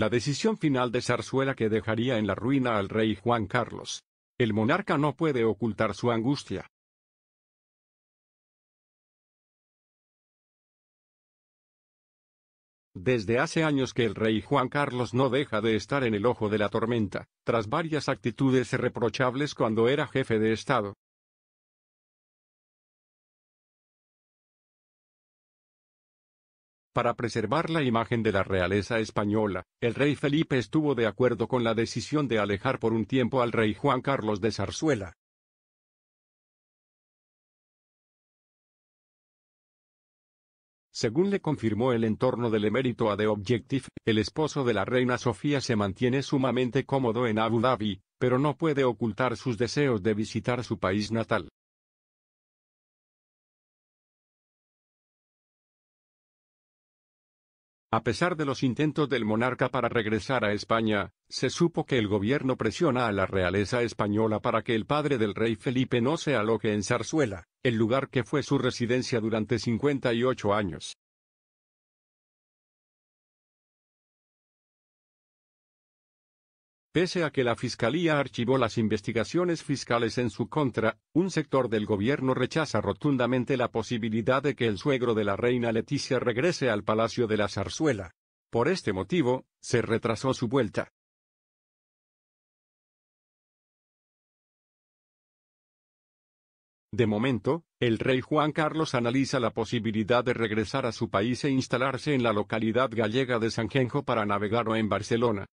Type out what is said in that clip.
la decisión final de Zarzuela que dejaría en la ruina al rey Juan Carlos. El monarca no puede ocultar su angustia. Desde hace años que el rey Juan Carlos no deja de estar en el ojo de la tormenta, tras varias actitudes reprochables cuando era jefe de Estado, Para preservar la imagen de la realeza española, el rey Felipe estuvo de acuerdo con la decisión de alejar por un tiempo al rey Juan Carlos de Zarzuela. Según le confirmó el entorno del emérito a The Objective, el esposo de la reina Sofía se mantiene sumamente cómodo en Abu Dhabi, pero no puede ocultar sus deseos de visitar su país natal. A pesar de los intentos del monarca para regresar a España, se supo que el gobierno presiona a la realeza española para que el padre del rey Felipe no se aloje en Zarzuela, el lugar que fue su residencia durante 58 años. Pese a que la Fiscalía archivó las investigaciones fiscales en su contra, un sector del gobierno rechaza rotundamente la posibilidad de que el suegro de la reina Leticia regrese al Palacio de la Zarzuela. Por este motivo, se retrasó su vuelta. De momento, el rey Juan Carlos analiza la posibilidad de regresar a su país e instalarse en la localidad gallega de Sanjenjo para navegar o en Barcelona.